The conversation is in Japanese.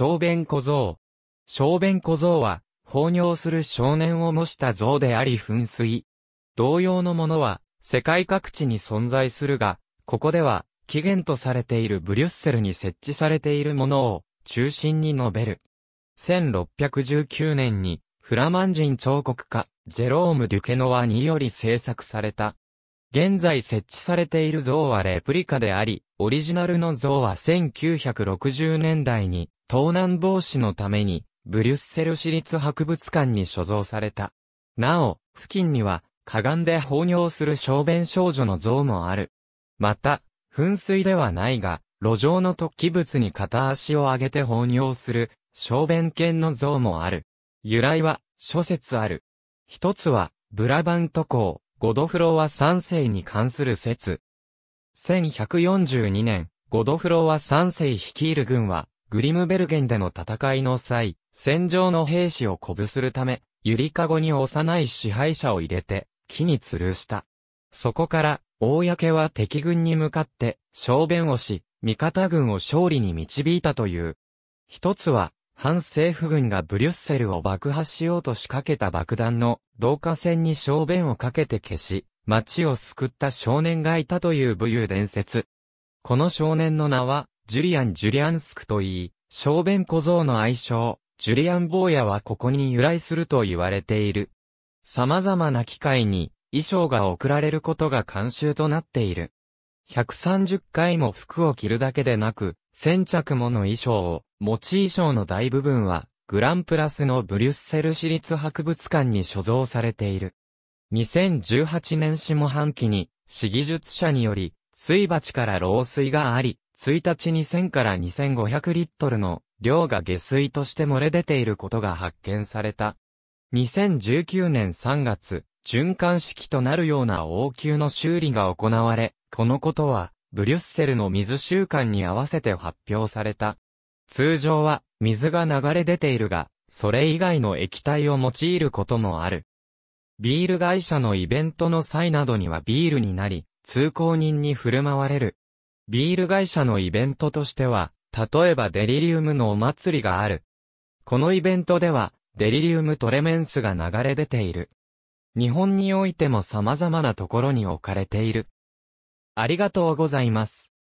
小便小僧。小便小僧は、放尿する少年を模した像であり噴水。同様のものは、世界各地に存在するが、ここでは、起源とされているブリュッセルに設置されているものを、中心に述べる。1619年に、フラマン人彫刻家、ジェローム・デュケノワにより制作された。現在設置されている像はレプリカであり、オリジナルの像は1960年代に、盗難防止のために、ブリュッセル市立博物館に所蔵された。なお、付近には、かがんで放尿する小便少女の像もある。また、噴水ではないが、路上の突起物に片足を上げて放尿する、小便犬の像もある。由来は、諸説ある。一つは、ブラバント港、ゴドフロワ三世に関する説。1142年、ゴドフロワ三世率いる軍は、グリムベルゲンでの戦いの際、戦場の兵士を鼓舞するため、ゆりかごに幼い支配者を入れて、木に吊るした。そこから、公は敵軍に向かって、小便をし、味方軍を勝利に導いたという。一つは、反政府軍がブリュッセルを爆破しようと仕掛けた爆弾の導火線に小便をかけて消し、街を救った少年がいたという武勇伝説。この少年の名は、ジュリアン・ジュリアンスクといい、小便小僧の愛称、ジュリアン・坊やはここに由来すると言われている。様々な機会に衣装が贈られることが慣習となっている。130回も服を着るだけでなく、先着もの衣装を持ち衣装の大部分は、グランプラスのブリュッセル市立博物館に所蔵されている。2018年下半期に、市技術者により、水鉢から漏水があり、1日2 0 0 0から2500リットルの量が下水として漏れ出ていることが発見された。2019年3月、循環式となるような応急の修理が行われ、このことは、ブリュッセルの水習慣に合わせて発表された。通常は、水が流れ出ているが、それ以外の液体を用いることもある。ビール会社のイベントの際などにはビールになり、通行人に振る舞われる。ビール会社のイベントとしては、例えばデリリウムのお祭りがある。このイベントでは、デリリウムトレメンスが流れ出ている。日本においても様々なところに置かれている。ありがとうございます。